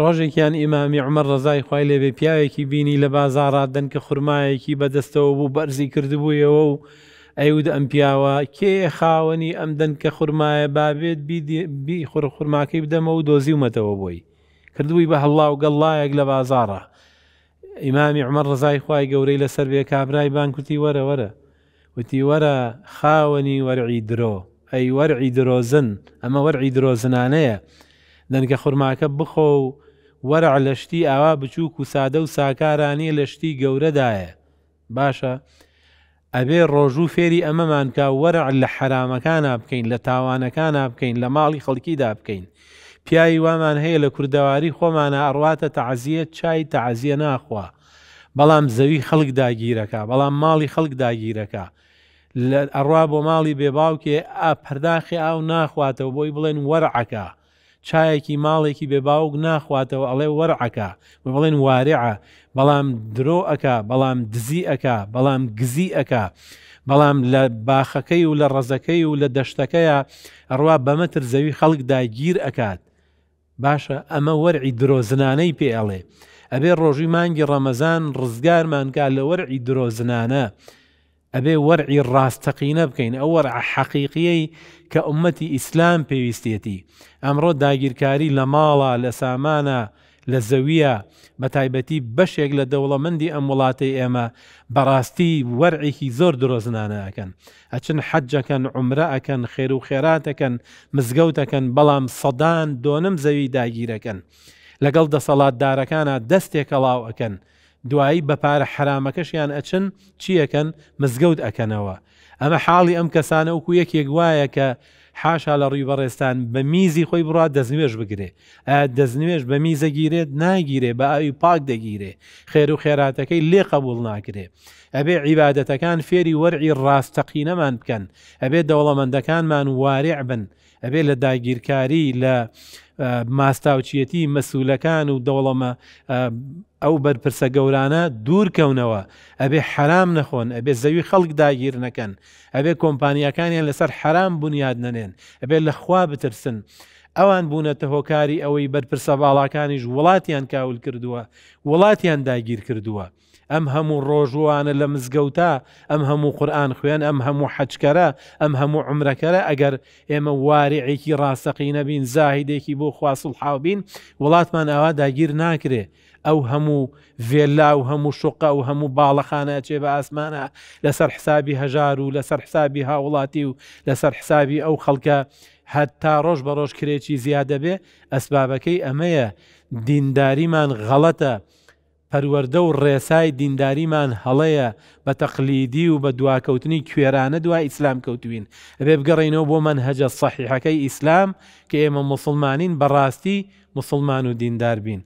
ڕۆژێکیان ئیمامی عمە ڕزای خی لێبێ پیاوێکی بینی لە بازارڕدن کە خورمایەکی بەدەستەوە بوو بەرزی کردبوویەوە و ئەیود ئەم پیاوە کێ خاوەنی ئەم دەن کە خورمایە بابێت بی خوڕ خورماکەی بدەمە و دۆزیومەتەوە بۆی کردبووی بە هەڵا و گەڵایەک لە بازارە ئیمامی عمە ڕزای خی گەورەی لەسەر بێ کابرای بانکوتی وەرە وەرە وتی وەرە خاوەنی وەرعی درۆ ئەی وەرعی درۆزن ئەمە وەرعی درۆزنانەیە دەنکە خورماکە بخۆ و وەرع لەشتی ئاوا بچووک و سادە و ساکارانی لەشتی گەورەدایە باشە ئەبێ ڕۆژوو فێری ئەمەمانکە وەرع لە حرامەکانە بکەین لە تاوانەکانە بکەین لە ماڵی خەڵکیدا بکەین پیاوی وامان هەیە لە کوردەواری خۆمانە ئەڕواتە تەعزیە چای تەعزیە ناخوا بەڵام زەوی خەڵک داگیرەکە بەڵام ماڵی خەڵک داگیرەکە ئەڕوا بۆ ماڵی بێباوکێ ئاپەرداخی ئاو ناخواتەوە بۆی بڵێن وەرعەکە چایەکی ماڵێکی بێباوک ناخواتەوە ئەڵێ وەرعەکە بە بڵێن وارعە بەڵام درۆ ئەکا بەڵام دزی ئەکا بەڵام گزی ئەکا بەڵام لە باخەکەی و لە ڕزەکەی و لە دەشتەکەیە ئەڕوا بەمەتر زەوی خەڵک داگیر ئەکات باشە ئەمە وەرعی درۆزنانەی پێ ئەڵێ ئەبێ ڕۆژی مانگی ڕەمەزان ڕزگارمانکە لە وەرعی درۆزنانە. ئەبێ وەرعی ڕاستەقینە بکەین ئەو وەرع حەقیقیەی کە عومەتی ئیسلام پێویستێتی ئەمڕۆ داگیرکاری لە ماڵە لە سامانە لە زەویە بە تایبەتی بەشێک لە دەوڵەمەندی ئەم وڵاتی ئێمە بەڕاستی وەرعێکی زۆر درۆزنانەکەن ئەچن حەجەکەن عمرەکەن خێر و خێراتەکەن مزگەوتەکەن بەڵام سەدان دۆنم زەوی داگیرەکەن لەگەڵ دەسەڵاتدارەکانە دەستێکەڵاو ئەەکەن. دوایی بە پارە حرامەکەشیان ئەچن چیەکەن مزگەوت ئەکەنەوە ئەمە حاڵی ئەم کەسانە وکو یەکێک وایە کە حاشا لە ڕووی بەڕێستان بە میزی خۆی بڕات دەستنوێژ بگرێ دەستنوێژ بە میزە گیرێت ناگیرێ بە ئاوی پاک دەگیرێ خێر و خێراتەکەی لێ قبول ناکرێ ئەبێ عیباەتەکان فێری وەرعی ڕاستەقینەمان بکەن ئەبێ دەوڵەمەندەکانمان وارع بن ئەبێ لە داگیرکاری لە ماستاوچیەتی مەسوولەکان و دەوڵەمە ئەو بەرپرسە گەورانە دوورکەونەوە ئەبێ حرام نەخۆن ئەبێ زەوی خەڵک داگیر نەکەن ئەبێ کۆمپانیەکانیان لەسەر حرام بنیاد نەنێن ئەبێ لەخوا بترسن ئەوان بوونەتە هۆکاری ئەوەی بەرپرسە باڵاکانیش وڵاتیان کاول کردووە وڵاتیان داگیر کردووە ئەم هەموو ڕۆژوانە لە مزگەوتا ئەم هەموو قورآان خوێن ئەم هەموو حەچکەرە ئەم هەموو عمرەکەرە ئەگەر ئێمە وارعێکی ڕاستەقی نەبین زاهیدێکی بۆ خواسڵ حاوبین وڵاتمان ئاوا داگیر ناکرێ ئەو هەموو ڤێلا و هەموو شوقە و هەموو باڵەخانە چێ بە ئاسمانە لەسەر حسابی هەژار و لەسەر حسابی هاوڵاتی و لەسەر حسابی ئەو خەڵکە هەتا ڕۆژ بە ڕۆژ کرێکی زیادە بێ ئەسبابەکەی ئەمەیە دینداریمان غەڵەتە پەروەەردە و ڕێسای دینداریمان هەڵەیە بە تەقلیدی و بە دواکەوتنی کوێرانە دوای ئیسلام کەوتوین ئەبێ بگەڕینەوە بۆ من هەجە سەحیحەکەی ئیسلام کە ئێمە مسلمانین بەڕاستی مسلمان و دیندار بین.